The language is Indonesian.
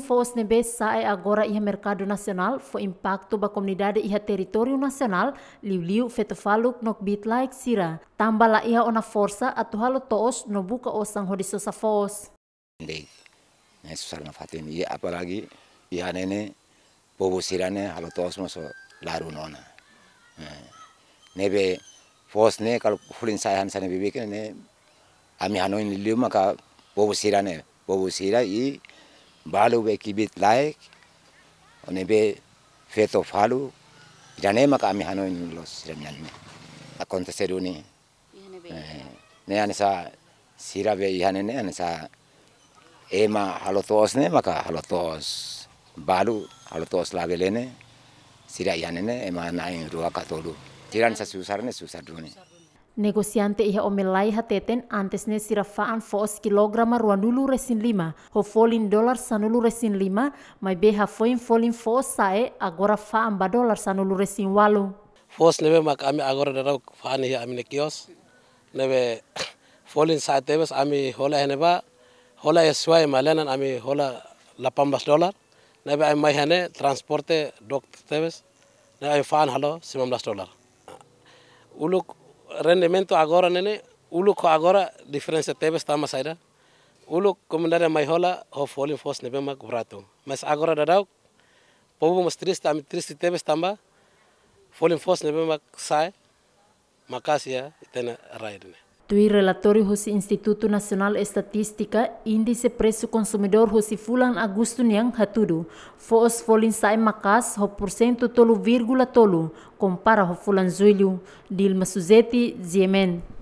Force Nebesa e agora ia mercado Nasional fo impacto ba komunidade iha teritoriu nasional liu-liu faluk nok bit like sira. tambala la ia ona forsa atu halo toos no buka osang hodi sosa fos. Ndei, ne susar na fatin, ia apalagi iha nene bobo sirane halo toos so laru nona. Eh, nebe fos ne kalau fulin saya han sana bibik ne ami hanoin liu maka bobo sirane, bobo sira i balu be kibit laik one be feto falu irane maka ami hano ni los siramyan me eh, akonta seruni ne ane sa sira be ihane ne ane sa ema halotos ne maka halotos balu halotos lagelene sira ihane ne ema nain ruaka tolu tiran sa susar ne susar duni Negosiante iha melai hateten antes ne sirafaan fos kilograma ruanulu resin lima, ho folin dolar sanulu resin lima, mai beha foin folin fos sae agora faan ba dolar sanulu resin walu. Fos nebe mak ami agora darau faan iha ami ne kios, nebe folin sae tebes ami hola hene ba, hola esuai malenan ami hola bas dolar, nebe ami mai hene transporte dok tebes, nebe ami faan halo belas dolar. Uluk rendimento agora nene uluko agora diferença tebe está mas ainda ulo comunidade mai hola ho folim fos nebe mak brato mas agora dadau povo mas triste am triste teve estamba folim fos nebe mak sai makasia itena raidne Tui relatori Husi Instituto Nasional Estatística, índice preço konsumidor Husi Fulan Agosto yang Hatudu, fos Folin Sai Makas, ho porcento tolu vírgula tolu, compara ho Fulan Julho, Dilma Suzete, Ziemen.